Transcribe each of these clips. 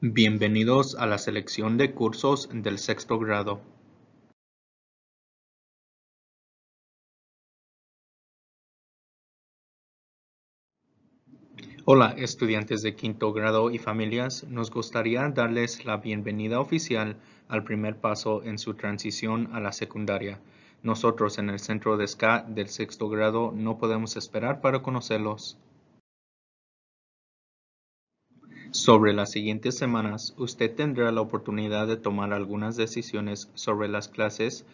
Bienvenidos a la selección de cursos del sexto grado. Hola estudiantes de quinto grado y familias, nos gustaría darles la bienvenida oficial al primer paso en su transición a la secundaria. Nosotros en el centro de SCA del sexto grado no podemos esperar para conocerlos. Sobre las siguientes semanas, usted tendrá la oportunidad de tomar algunas decisiones sobre las clases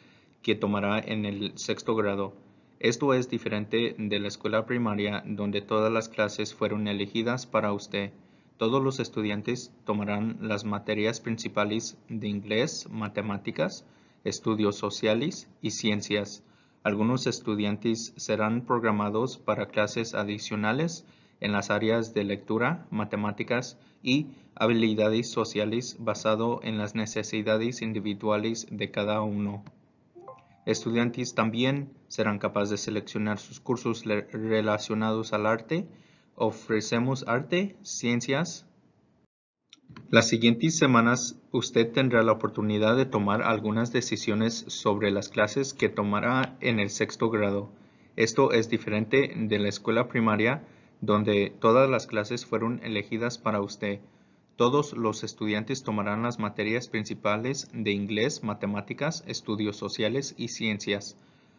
que tomará en el sexto grado. Esto es diferente de la escuela primaria donde todas las clases fueron elegidas para usted. Todos los estudiantes tomarán las materias principales de inglés, matemáticas, estudios sociales y ciencias. Algunos estudiantes serán programados para clases adicionales en las áreas de lectura, matemáticas y habilidades sociales basado en las necesidades individuales de cada uno. Estudiantes también serán capaces de seleccionar sus cursos relacionados al arte. Ofrecemos arte, ciencias. Las siguientes semanas usted tendrá la oportunidad de tomar algunas decisiones sobre las clases que tomará en el sexto grado. Esto es diferente de la escuela primaria donde todas las clases fueron elegidas para usted. Todos los estudiantes tomarán las materias principales de inglés, matemáticas, estudios sociales y ciencias.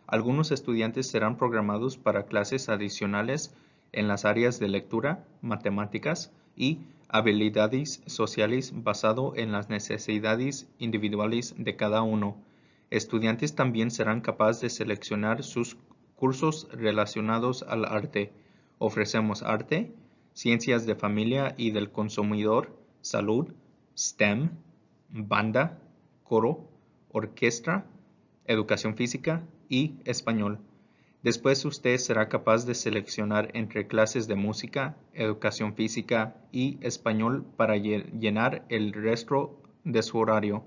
Algunos estudiantes serán programados para clases adicionales en las áreas de lectura, matemáticas y habilidades sociales basado en las necesidades individuales de cada uno. Estudiantes también serán capaces de seleccionar sus cursos relacionados al arte. Ofrecemos arte, ciencias de familia y del consumidor, salud, STEM, banda, coro, orquesta, educación física y español. Después usted será capaz de seleccionar entre clases de música, educación física y español para llenar el resto de su horario.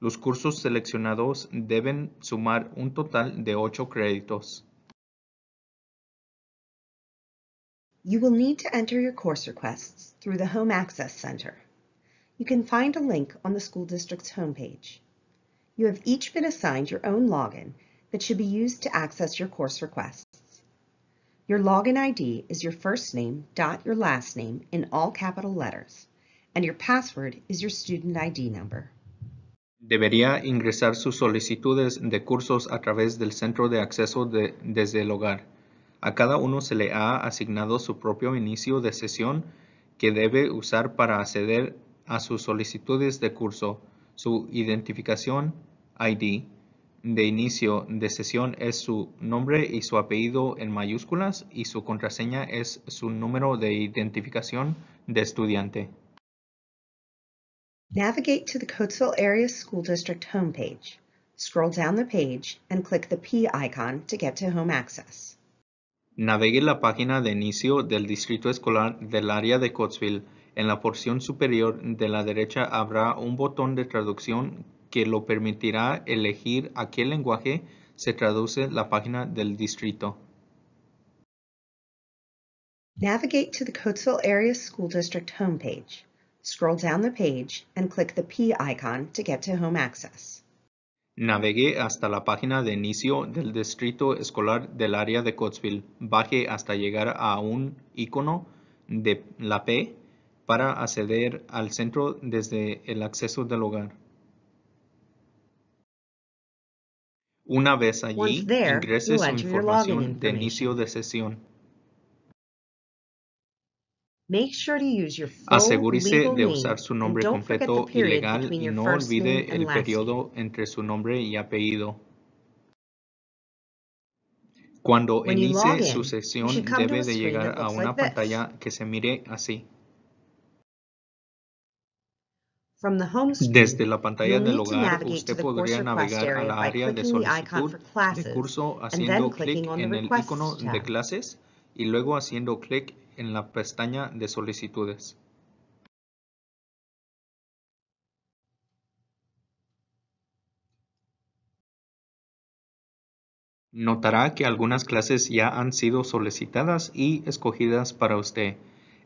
Los cursos seleccionados deben sumar un total de 8 créditos. You will need to enter your course requests through the Home Access Center. You can find a link on the school district's homepage. You have each been assigned your own login that should be used to access your course requests. Your login ID is your first name dot your last name in all capital letters, and your password is your student ID number. Debería ingresar sus solicitudes de cursos a través del Centro de Acceso de, desde el hogar. A cada uno se le ha asignado su propio inicio de sesión que debe usar para acceder a sus solicitudes de curso. Su identificación ID de inicio de sesión es su nombre y su apellido en mayúsculas y su contraseña es su número de identificación de estudiante. Navigate to the Coatesville Area School District homepage. Scroll down the page and click the P icon to get to Home Access. Navegue la página de inicio del Distrito Escolar del Área de Coatesville. En la porción superior de la derecha habrá un botón de traducción que lo permitirá elegir a qué lenguaje se traduce la página del distrito. Navigate to the Coatesville Area School District homepage. Scroll down the page and click the P icon to get to home access. Navegue hasta la página de inicio del Distrito Escolar del área de Cotsville. Baje hasta llegar a un icono de la P para acceder al centro desde el acceso del hogar. Una vez allí, ingreses su información de inicio de sesión. Asegúrese de usar su nombre completo y legal y no olvide el periodo entre su nombre y apellido. Cuando inicie su sesión debe de llegar a una pantalla que se mire así. Desde la pantalla del hogar, usted podría navegar a la área de solicitud de curso haciendo clic en el icono de clases y luego haciendo clic en la pestaña de solicitudes. Notará que algunas clases ya han sido solicitadas y escogidas para usted.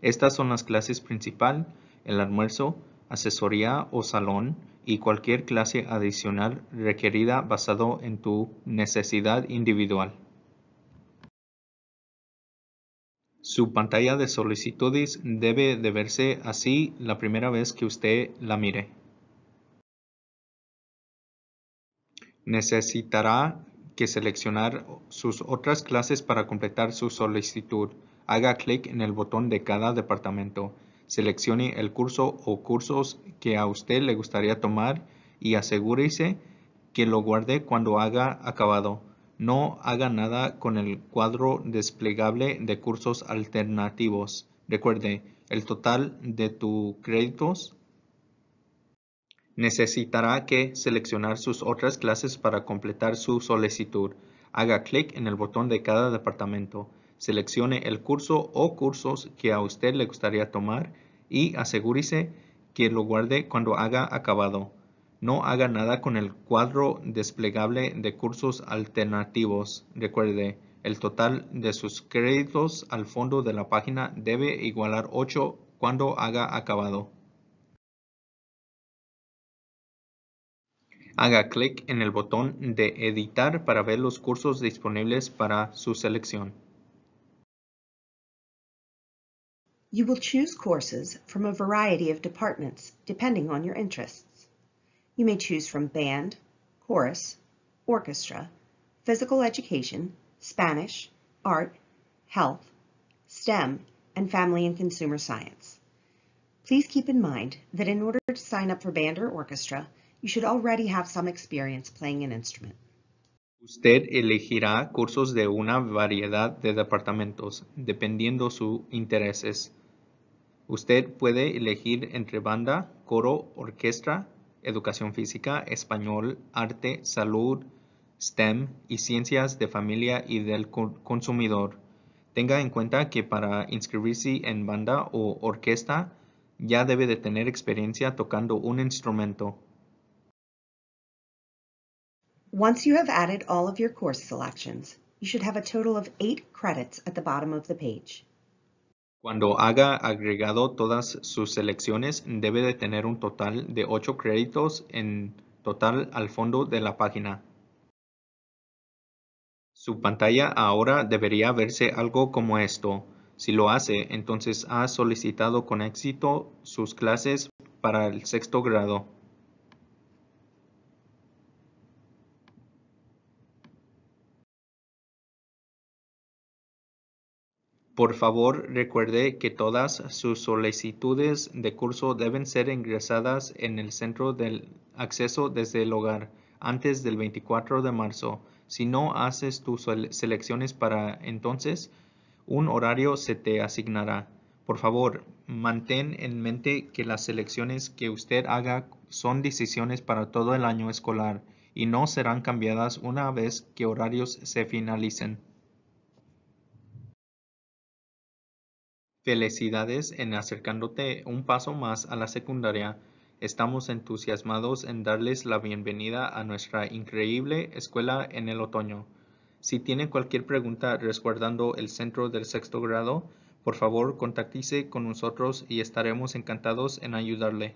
Estas son las clases principal, el almuerzo, asesoría o salón y cualquier clase adicional requerida basado en tu necesidad individual. Su pantalla de solicitudes debe de verse así la primera vez que usted la mire. Necesitará que seleccionar sus otras clases para completar su solicitud. Haga clic en el botón de cada departamento. Seleccione el curso o cursos que a usted le gustaría tomar y asegúrese que lo guarde cuando haga acabado. No haga nada con el cuadro desplegable de cursos alternativos. Recuerde, el total de tus créditos necesitará que seleccionar sus otras clases para completar su solicitud. Haga clic en el botón de cada departamento. Seleccione el curso o cursos que a usted le gustaría tomar y asegúrese que lo guarde cuando haga acabado. No haga nada con el cuadro desplegable de cursos alternativos. Recuerde, el total de sus créditos al fondo de la página debe igualar 8 cuando haga acabado. Haga clic en el botón de editar para ver los cursos disponibles para su selección. You will choose courses from a variety of departments depending on your interests. You may choose from band, chorus, orchestra, physical education, Spanish, art, health, STEM, and family and consumer science. Please keep in mind that in order to sign up for band or orchestra, you should already have some experience playing an instrument. Usted elegirá cursos de una variedad de departamentos, dependiendo sus intereses. Usted puede elegir entre banda, coro, orquesta, educación física, español, arte, salud, STEM y ciencias de familia y del consumidor. Tenga en cuenta que para inscribirse en banda o orquesta ya debe de tener experiencia tocando un instrumento. Once you have added all of your course selections, you should have a total of eight credits at the bottom of the page. Cuando haga agregado todas sus selecciones, debe de tener un total de 8 créditos en total al fondo de la página. Su pantalla ahora debería verse algo como esto. Si lo hace, entonces ha solicitado con éxito sus clases para el sexto grado. Por favor, recuerde que todas sus solicitudes de curso deben ser ingresadas en el centro del acceso desde el hogar antes del 24 de marzo. Si no haces tus selecciones para entonces, un horario se te asignará. Por favor, mantén en mente que las selecciones que usted haga son decisiones para todo el año escolar y no serán cambiadas una vez que horarios se finalicen. Felicidades en acercándote un paso más a la secundaria. Estamos entusiasmados en darles la bienvenida a nuestra increíble escuela en el otoño. Si tiene cualquier pregunta resguardando el centro del sexto grado, por favor contactice con nosotros y estaremos encantados en ayudarle.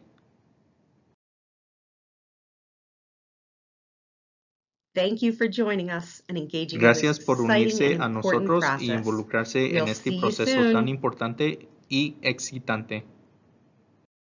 Gracias por unirse a nosotros y involucrarse en este proceso tan importante y excitante.